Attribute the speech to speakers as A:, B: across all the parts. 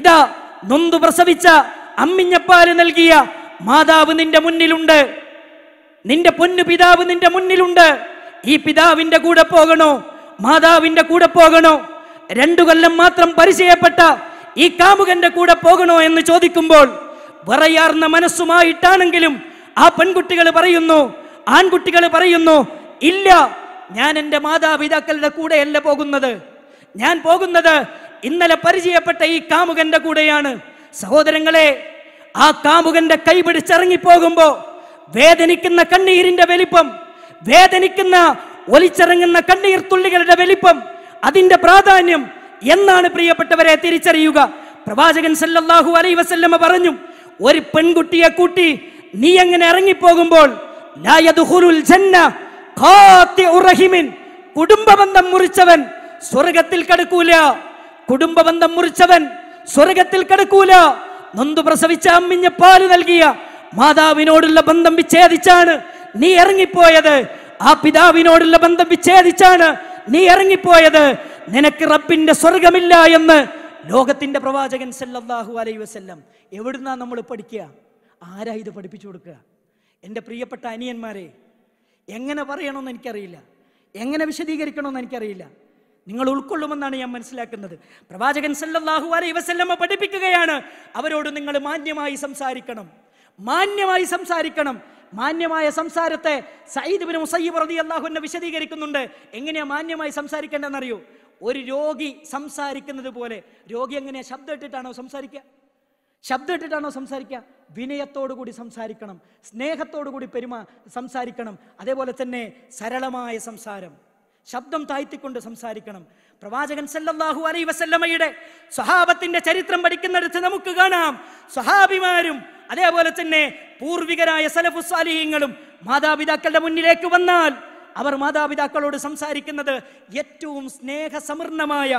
A: ഇതാ നൊന്തു പ്രസവിച്ച അമ്മിഞ്ഞപ്പാല് നൽകിയ മാതാവ് നിന്റെ മുന്നിലുണ്ട് നിന്റെ പൊന്നു പിതാവ് നിന്റെ മുന്നിലുണ്ട് ഈ പിതാവിന്റെ കൂടെ പോകണോ മാതാവിന്റെ കൂടെ പോകണോ രണ്ടു കൊല്ലം മാത്രം പരിചയപ്പെട്ട ഈ കാമുകന്റെ കൂടെ പോകണോ എന്ന് ചോദിക്കുമ്പോൾ വിറയാർന്ന മനസ്സുമായിട്ടാണെങ്കിലും ആ പെൺകുട്ടികൾ പറയുന്നു ആൺകുട്ടികൾ പറയുന്നു ഇല്ല ഞാൻ എൻ്റെ മാതാപിതാക്കളുടെ കൂടെയല്ല പോകുന്നത് ഞാൻ പോകുന്നത് ഇന്നലെ പരിചയപ്പെട്ട ഈ കാമുകന്റെ കൂടെയാണ് സഹോദരങ്ങളെ ആ കാമുകന്റെ കൈ പിടിച്ചിറങ്ങിപ്പോകുമ്പോ വേദനിക്കുന്ന കണ്ണീരിന്റെ വലിപ്പം വേദനിക്കുന്ന ഒലിച്ചിറങ്ങുന്ന കണ്ണീർ തുള്ളികളുടെ വലിപ്പം അതിന്റെ പ്രാധാന്യം എന്നാണ് പ്രിയപ്പെട്ടവരെ തിരിച്ചറിയുക പ്രവാചകൻ സല്ലല്ലാഹു അലൈ വസല്ലമ പറഞ്ഞു ഒരു പെൺകുട്ടിയെ കൂട്ടി നീ എങ്ങനെ ഇറങ്ങിപ്പോകുമ്പോൾ കുടുംബബന്ധം മുറിച്ചവൻ സ്വർഗത്തിൽ കടക്കൂല കുടുംബബന്ധം മുറിച്ചവൻ സ്വർഗത്തിൽ കിടക്കൂല നൊന്തു പ്രസവിച്ച അമ്മിഞ്ഞ പാല് നൽകിയ മാതാവിനോടുള്ള ബന്ധം വിച്ഛേദിച്ചാണ് നീ ഇറങ്ങിപ്പോയത് ആ പിതാവിനോടുള്ള ബന്ധം വിച്ഛേദിച്ചാണ് നീ ഇറങ്ങിപ്പോയത് നിനക്ക് റബ്ബിന്റെ സ്വർഗമില്ല എന്ന് ലോകത്തിന്റെ പ്രവാചകൻ സല്ലാഹു അലൈ വസ്ല്ലം എവിടുന്നാ നമ്മൾ പഠിക്കുക ആരാ ഇത് പഠിപ്പിച്ചു കൊടുക്കുക എൻ്റെ പ്രിയപ്പെട്ട അനിയന്മാരെ എങ്ങനെ പറയണമെന്ന് എനിക്കറിയില്ല എങ്ങനെ വിശദീകരിക്കണമെന്ന് എനിക്കറിയില്ല നിങ്ങൾ ഉൾക്കൊള്ളുമെന്നാണ് ഞാൻ മനസ്സിലാക്കുന്നത് പ്രവാചകൻ സല്ലാഹു അലൈ വസല്ലമ്മ പഠിപ്പിക്കുകയാണ് അവരോട് നിങ്ങൾ മാന്യമായി സംസാരിക്കണം മാന്യമായി സംസാരിക്കണം മാന്യമായ സംസാരത്തെ സയ്യിദ് ബിൻ മുസയ്യിബ് റതി അള്ളാഹു എന്നെ വിശദീകരിക്കുന്നുണ്ട് എങ്ങനെയാ മാന്യമായി സംസാരിക്കേണ്ടതെന്നറിയൂ ഒരു രോഗി സംസാരിക്കുന്നത് പോലെ രോഗി എങ്ങനെയാ ശബ്ദം ഇട്ടിട്ടാണോ സംസാരിക്കുക ശബ്ദം ഇട്ടിട്ടാണോ സംസാരിക്കുക കൂടി സംസാരിക്കണം കൂടി പെരുമാ സംസാരിക്കണം അതേപോലെ തന്നെ സരളമായ സംസാരം ശബ്ദം താഴ്ത്തിക്കൊണ്ട് സംസാരിക്കണം പ്രവാചകൻ സല്ലല്ലാഹു അലൈ വസല്ലമയുടെ സ്വഹാബത്തിന്റെ ചരിത്രം പഠിക്കുന്നിടത്ത് നമുക്ക് കാണാം സ്വഹാബിമാരും അതേപോലെ തന്നെ പൂർവികരായ സലഫുസ്വാലിഹ്യങ്ങളും മാതാപിതാക്കളുടെ മുന്നിലേക്ക് വന്നാൽ അവർ മാതാപിതാക്കളോട് സംസാരിക്കുന്നത് ഏറ്റവും സ്നേഹസമൃദ്ധമായ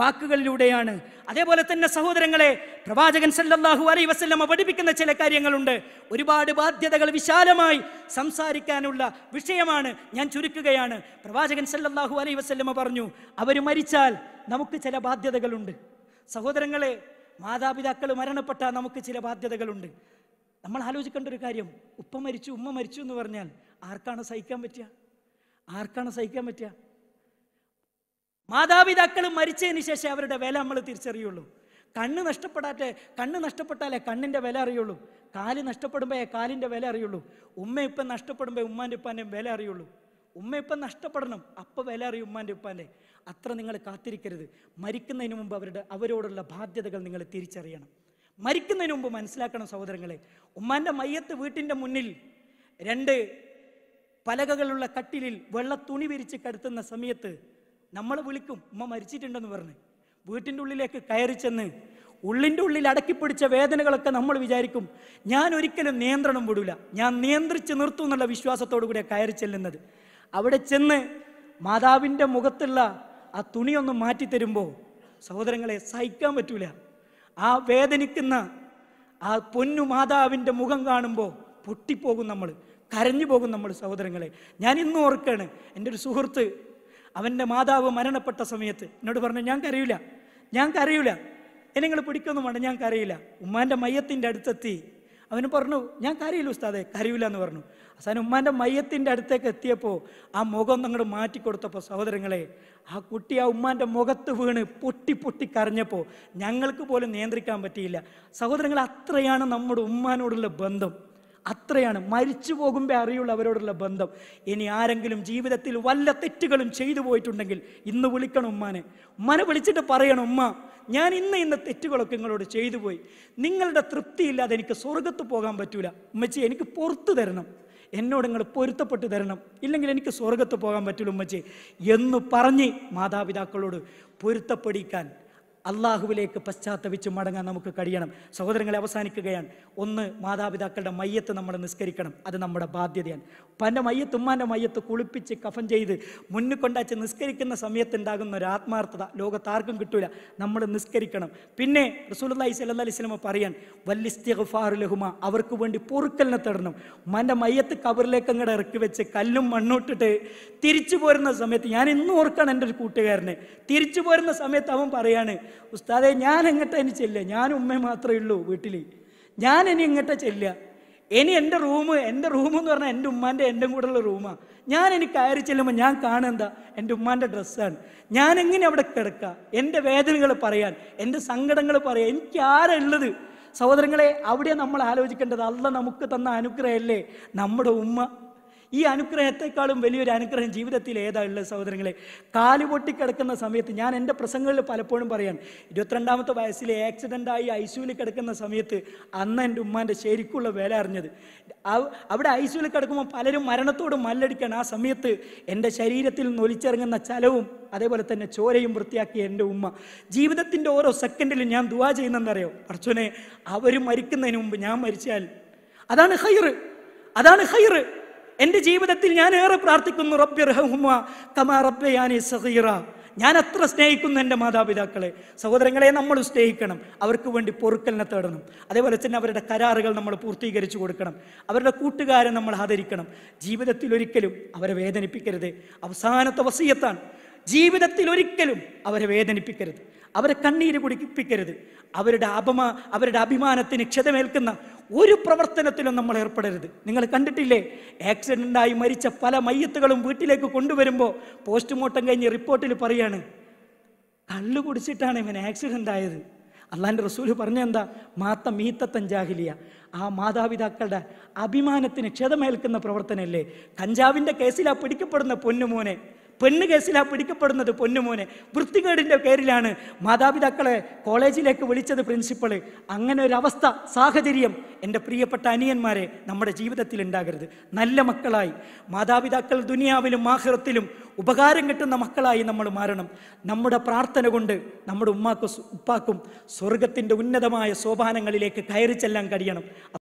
A: വാക്കുകളിലൂടെയാണ് അതേപോലെ തന്നെ സഹോദരങ്ങളെ പ്രവാചകൻ സല്ലാഹു അലൈ വസ്ല്ലമ്മ പഠിപ്പിക്കുന്ന ചില കാര്യങ്ങളുണ്ട് ഒരുപാട് ബാധ്യതകൾ വിശാലമായി സംസാരിക്കാനുള്ള വിഷയമാണ് ഞാൻ ചുരുക്കുകയാണ് പ്രവാചകൻ സല്ലാഹു അലൈ വസ്ല്ലമ്മ പറഞ്ഞു അവർ മരിച്ചാൽ നമുക്ക് ചില ബാധ്യതകളുണ്ട് സഹോദരങ്ങളെ മാതാപിതാക്കൾ മരണപ്പെട്ട നമുക്ക് ചില ബാധ്യതകളുണ്ട് നമ്മൾ ആലോചിക്കേണ്ട ഒരു കാര്യം ഉപ്പ മരിച്ചു ഉമ്മ മരിച്ചു എന്ന് പറഞ്ഞാൽ ആർക്കാണ് സഹിക്കാൻ പറ്റുക ആർക്കാണ് സഹിക്കാൻ പറ്റുക മാതാപിതാക്കൾ മരിച്ചതിന് ശേഷം അവരുടെ വില നമ്മൾ തിരിച്ചറിയുള്ളൂ കണ്ണ് നഷ്ടപ്പെടാത്ത കണ്ണ് നഷ്ടപ്പെട്ടാലേ കണ്ണിൻ്റെ വില അറിയുള്ളൂ കാല് നഷ്ടപ്പെടുമ്പോഴേ കാലിൻ്റെ വില അറിയുള്ളൂ ഉമ്മ ഇപ്പം നഷ്ടപ്പെടുമ്പോൾ ഉമ്മാൻ്റെ ഉപ്പാൻ്റെയും വില അറിയുള്ളൂ ഉമ്മ ഇപ്പം നഷ്ടപ്പെടണം അപ്പം വില അറിയും ഉമ്മാൻ്റെ ഉപ്പാൻ്റെ അത്ര നിങ്ങൾ കാത്തിരിക്കരുത് മരിക്കുന്നതിന് മുമ്പ് അവരുടെ അവരോടുള്ള ബാധ്യതകൾ നിങ്ങൾ തിരിച്ചറിയണം മരിക്കുന്നതിന് മുമ്പ് മനസ്സിലാക്കണം സഹോദരങ്ങളെ ഉമ്മാൻ്റെ മയ്യത്ത് വീട്ടിൻ്റെ മുന്നിൽ രണ്ട് പലകകളുള്ള കട്ടിലിൽ വെള്ള തുണി വിരിച്ച് കടത്തുന്ന സമയത്ത് നമ്മൾ വിളിക്കും ഉമ്മ മരിച്ചിട്ടുണ്ടെന്ന് പറഞ്ഞ് വീട്ടിൻ്റെ ഉള്ളിലേക്ക് കയറി ചെന്ന് ഉള്ളിൻ്റെ ഉള്ളിൽ അടക്കിപ്പിടിച്ച വേദനകളൊക്കെ നമ്മൾ വിചാരിക്കും ഞാൻ ഒരിക്കലും നിയന്ത്രണം വിടില്ല ഞാൻ നിയന്ത്രിച്ച് നിർത്തും എന്നുള്ള വിശ്വാസത്തോടു കൂടെ കയറി ചെല്ലുന്നത് അവിടെ ചെന്ന് മാതാവിൻ്റെ മുഖത്തുള്ള ആ തുണിയൊന്ന് മാറ്റിത്തരുമ്പോൾ സഹോദരങ്ങളെ സഹിക്കാൻ പറ്റൂല ആ വേദനിക്കുന്ന ആ പൊന്നു മാതാവിൻ്റെ മുഖം കാണുമ്പോൾ പൊട്ടിപ്പോകും നമ്മൾ കരഞ്ഞു പോകും നമ്മൾ സഹോദരങ്ങളെ ഞാൻ ഇന്നും ഓർക്കാണ് എൻ്റെ ഒരു സുഹൃത്ത് അവൻ്റെ മാതാവ് മരണപ്പെട്ട സമയത്ത് എന്നോട് പറഞ്ഞു ഞാൻ കരയില്ല ഞാൻ കരയില്ല എന്നെ നിങ്ങൾ പിടിക്കൊന്നും വേണ്ട ഞാൻ കരയില്ല ഉമ്മാൻ്റെ മയത്തിൻ്റെ അടുത്തെത്തി അവന് പറഞ്ഞു ഞാൻ കരയില്ല ഉസ്താദെ കരയില്ല എന്ന് പറഞ്ഞു അവസാനം ഉമ്മാൻ്റെ മയത്തിൻ്റെ അടുത്തേക്ക് എത്തിയപ്പോൾ ആ മുഖം അങ്ങോട്ട് മാറ്റി കൊടുത്തപ്പോൾ സഹോദരങ്ങളെ ആ കുട്ടി ആ ഉമ്മാൻ്റെ മുഖത്ത് വീണ് പൊട്ടി പൊട്ടി കരഞ്ഞപ്പോൾ ഞങ്ങൾക്ക് പോലും നിയന്ത്രിക്കാൻ പറ്റിയില്ല സഹോദരങ്ങൾ അത്രയാണ് നമ്മുടെ ഉമ്മാനോടുള്ള ബന്ധം അത്രയാണ് മരിച്ചു പോകുമ്പോൾ അറിയുള്ള അവരോടുള്ള ബന്ധം ഇനി ആരെങ്കിലും ജീവിതത്തിൽ വല്ല തെറ്റുകളും ചെയ്തു പോയിട്ടുണ്ടെങ്കിൽ ഇന്ന് വിളിക്കണം ഉമ്മാനെ ഉമ്മാനെ വിളിച്ചിട്ട് പറയണം ഉമ്മ ഞാൻ ഇന്ന് ഇന്ന് തെറ്റുകളൊക്കെ നിങ്ങളോട് ചെയ്തു പോയി നിങ്ങളുടെ തൃപ്തിയില്ലാതെ എനിക്ക് സ്വർഗത്ത് പോകാൻ പറ്റൂല ഉമ്മച്ചി എനിക്ക് പുറത്തു തരണം എന്നോട് നിങ്ങൾ പൊരുത്തപ്പെട്ട് തരണം ഇല്ലെങ്കിൽ എനിക്ക് സ്വർഗത്ത് പോകാൻ പറ്റുള്ളൂ ഉമ്മച്ചി എന്ന് പറഞ്ഞ് മാതാപിതാക്കളോട് പൊരുത്തപ്പെടിക്കാൻ അള്ളാഹുവിലേക്ക് പശ്ചാത്തപിച്ച് മടങ്ങാൻ നമുക്ക് കഴിയണം സഹോദരങ്ങളെ അവസാനിക്കുകയാണ് ഒന്ന് മാതാപിതാക്കളുടെ മയ്യത്ത് നമ്മൾ നിസ്കരിക്കണം അത് നമ്മുടെ ബാധ്യതയാണ് പന്റെ മയ്യത്ത് ഉമ്മാൻ്റെ മയ്യത്ത് കുളിപ്പിച്ച് കഫൻ ചെയ്ത് മുന്നിൽ കൊണ്ടാച്ച് നിസ്കരിക്കുന്ന സമയത്തുണ്ടാകുന്ന ഒരു ആത്മാർത്ഥത ലോകത്താർക്കും കിട്ടൂല നമ്മൾ നിസ്കരിക്കണം പിന്നെ റസൂലി സല്ല സ്വലമ പറയാൻ വല്ലിസ്തിഫാറുലഹുമ അവർക്ക് വേണ്ടി പൊറുക്കലിനെ തടണം മന്റെ മയ്യത്ത് കബറിലേക്ക് അങ്ങോട്ട് ഇറക്കി വെച്ച് കല്ലും മണ്ണോട്ടിട്ട് തിരിച്ചു പോരുന്ന സമയത്ത് ഞാൻ ഇന്നും ഓർക്കാണ് എൻ്റെ ഒരു കൂട്ടുകാരനെ തിരിച്ചു പോരുന്ന സമയത്ത് അവൻ പറയാണ് ഉസ്താദെ ഞാൻ എങ്ങട്ട ഇനി ചെല്ല ഞാൻ ഉമ്മ മാത്രമേ ഉള്ളൂ വീട്ടിൽ ഞാൻ ഇനി എങ്ങോട്ടാ ചെല്ല ഇനി എൻ്റെ റൂം എൻ്റെ റൂം എന്ന് പറഞ്ഞാൽ എൻ്റെ ഉമ്മാൻ്റെ എൻ്റെ കൂടെയുള്ള റൂമാണ് ഞാൻ ഇനി കയറി ചെല്ലുമ്പോൾ ഞാൻ കാണുന്നതാ എൻ്റെ ഉമ്മാൻ്റെ ഡ്രസ്സാണ് ഞാൻ എങ്ങനെ അവിടെ കിടക്കുക എൻ്റെ വേദനകൾ പറയാൻ എൻ്റെ സങ്കടങ്ങൾ പറയാൻ എനിക്ക് ആരാ ഉള്ളത് സഹോദരങ്ങളെ അവിടെ നമ്മൾ ആലോചിക്കേണ്ടത് അല്ല നമുക്ക് തന്ന അനുഗ്രഹമല്ലേ നമ്മുടെ ഉമ്മ ഈ അനുഗ്രഹത്തെക്കാളും വലിയൊരു അനുഗ്രഹം ജീവിതത്തിൽ ഏതാ ഉള്ളത് സഹോദരങ്ങളെ കാലുപൊട്ടി കിടക്കുന്ന സമയത്ത് ഞാൻ എൻ്റെ പ്രസംഗങ്ങളിൽ പലപ്പോഴും പറയാൻ ഇരുപത്തിരണ്ടാമത്തെ വയസ്സിൽ ആക്സിഡൻ്റായി ഐ സിയുവിൽ കിടക്കുന്ന സമയത്ത് അന്ന് എൻ്റെ ഉമ്മാൻ്റെ ശരിക്കുള്ള വില അറിഞ്ഞത് അവിടെ ഐ സിയുവിൽ കിടക്കുമ്പോൾ പലരും മരണത്തോട് മല്ലടിക്കാൻ ആ സമയത്ത് എൻ്റെ ശരീരത്തിൽ ഒലിച്ചിറങ്ങുന്ന ചലവും അതേപോലെ തന്നെ ചോരയും വൃത്തിയാക്കിയ എൻ്റെ ഉമ്മ ജീവിതത്തിൻ്റെ ഓരോ സെക്കൻഡിലും ഞാൻ ദുവാ ചെയ്യുന്നതെന്നറിയോ അർച്ചുനെ അവർ മരിക്കുന്നതിന് മുമ്പ് ഞാൻ മരിച്ചാൽ അതാണ് ഹൈറ് അതാണ് ഹൈറ് എൻ്റെ ജീവിതത്തിൽ ഞാൻ ഏറെ പ്രാർത്ഥിക്കുന്നു റബ്ബി റഹുമ കമാ റബ്ബയാനി സഹീറ ഞാൻ അത്ര സ്നേഹിക്കുന്നു എൻ്റെ മാതാപിതാക്കളെ സഹോദരങ്ങളെ നമ്മൾ സ്നേഹിക്കണം അവർക്ക് വേണ്ടി പൊറുക്കലിനെ തേടണം അതേപോലെ തന്നെ അവരുടെ കരാറുകൾ നമ്മൾ പൂർത്തീകരിച്ചു കൊടുക്കണം അവരുടെ കൂട്ടുകാരെ നമ്മൾ ആദരിക്കണം ജീവിതത്തിൽ ഒരിക്കലും അവരെ വേദനിപ്പിക്കരുത് അവസാനത്തെ വസീയത്താണ് ജീവിതത്തിൽ ഒരിക്കലും അവരെ വേദനിപ്പിക്കരുത് അവരെ കണ്ണീര് കുടിപ്പിക്കരുത് അവരുടെ അപമ അവരുടെ അഭിമാനത്തിന് ക്ഷതമേൽക്കുന്ന ഒരു പ്രവർത്തനത്തിലും നമ്മൾ ഏർപ്പെടരുത് നിങ്ങൾ കണ്ടിട്ടില്ലേ ആക്സിഡൻ്റായി മരിച്ച പല മയ്യത്തുകളും വീട്ടിലേക്ക് കൊണ്ടുവരുമ്പോൾ പോസ്റ്റ്മോർട്ടം കഴിഞ്ഞ് റിപ്പോർട്ടിൽ പറയാണ് കള്ളു കുടിച്ചിട്ടാണ് ഇവൻ ആക്സിഡൻ്റ് ആയത് അള്ളാൻ്റെ റസൂല് പറഞ്ഞെന്താ മാത്ത മീത്തത്തൻ ജാഹിലിയ ആ മാതാപിതാക്കളുടെ അഭിമാനത്തിന് ക്ഷതമേൽക്കുന്ന പ്രവർത്തനമല്ലേ കഞ്ചാവിൻ്റെ കേസിലാണ് പിടിക്കപ്പെടുന്ന പൊന്നുമോനെ പെണ്ണ് കേസിലാണ് പിടിക്കപ്പെടുന്നത് പൊന്നുമോനെ വൃത്തികേടിൻ്റെ പേരിലാണ് മാതാപിതാക്കളെ കോളേജിലേക്ക് വിളിച്ചത് പ്രിൻസിപ്പൾ അങ്ങനെ ഒരു അവസ്ഥ സാഹചര്യം എൻ്റെ പ്രിയപ്പെട്ട അനിയന്മാരെ നമ്മുടെ ജീവിതത്തിൽ ഉണ്ടാകരുത് നല്ല മക്കളായി മാതാപിതാക്കൾ ദുനിയാവിലും ആഹ്റത്തിലും ഉപകാരം കിട്ടുന്ന മക്കളായി നമ്മൾ മാറണം നമ്മുടെ പ്രാർത്ഥന കൊണ്ട് നമ്മുടെ ഉമ്മാക്കും ഉപ്പാക്കും സ്വർഗത്തിൻ്റെ ഉന്നതമായ സോപാനങ്ങളിലേക്ക് കയറി ചെല്ലാൻ കഴിയണം